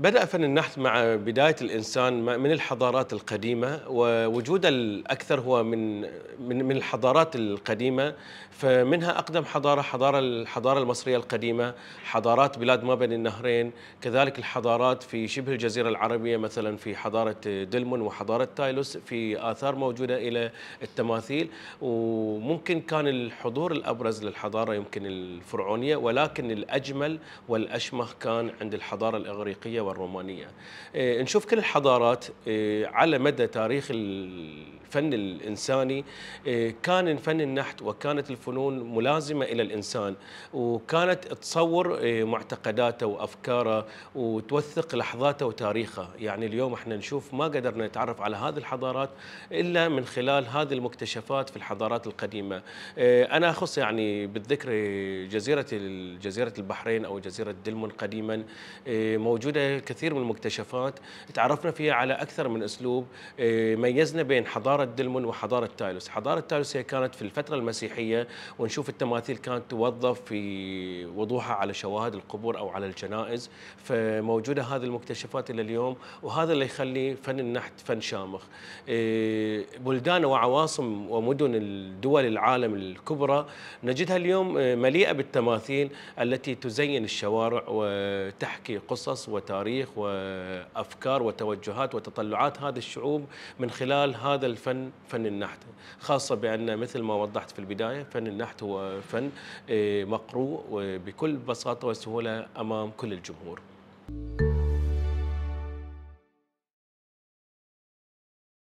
بدأ فن النحت مع بداية الإنسان من الحضارات القديمة ووجود الأكثر هو من من من الحضارات القديمة فمنها أقدم حضارة حضارة الحضارة المصرية القديمة حضارات بلاد ما بين النهرين كذلك الحضارات في شبه الجزيرة العربية مثلا في حضارة دلمون وحضارة تايلوس في آثار موجودة إلى التماثيل وممكن كان الحضور الأبرز للحضارة يمكن الفرعونية ولكن الأجمل والأشمخ كان عند الحضارة الإغريقية والرومانية إيه، نشوف كل الحضارات إيه، على مدى تاريخ الفن الإنساني آه، كان فن النحت وكانت الفنون ملازمة إلى الإنسان وكانت تصور آه، معتقداته وأفكاره وتوثق لحظاته وتاريخه يعني اليوم احنا نشوف ما قدرنا نتعرف على هذه الحضارات إلا من خلال هذه المكتشفات في الحضارات القديمة آه، أنا أخص يعني بالذكر جزيرة جزيرة البحرين أو جزيرة دلمون قديما موجودة كثير من المكتشفات تعرفنا فيها على أكثر من أسلوب ميزنا بين حضارة حضارة دلمون وحضارة تايلوس حضارة تايلوس هي كانت في الفترة المسيحية ونشوف التماثيل كانت توظف في وضوحها على شواهد القبور أو على الجنائز فموجودة هذه المكتشفات إلى اليوم وهذا اللي يخلي فن النحت فن شامخ إيه، بلدان وعواصم ومدن الدول العالم الكبرى نجدها اليوم مليئة بالتماثيل التي تزين الشوارع وتحكي قصص وتاريخ وأفكار وتوجهات وتطلعات هذه الشعوب من خلال هذا الفن فن فن النحت خاصة بأن مثل ما وضحت في البداية فن النحت هو فن آه، مقروء بكل بساطة وسهولة أمام كل الجمهور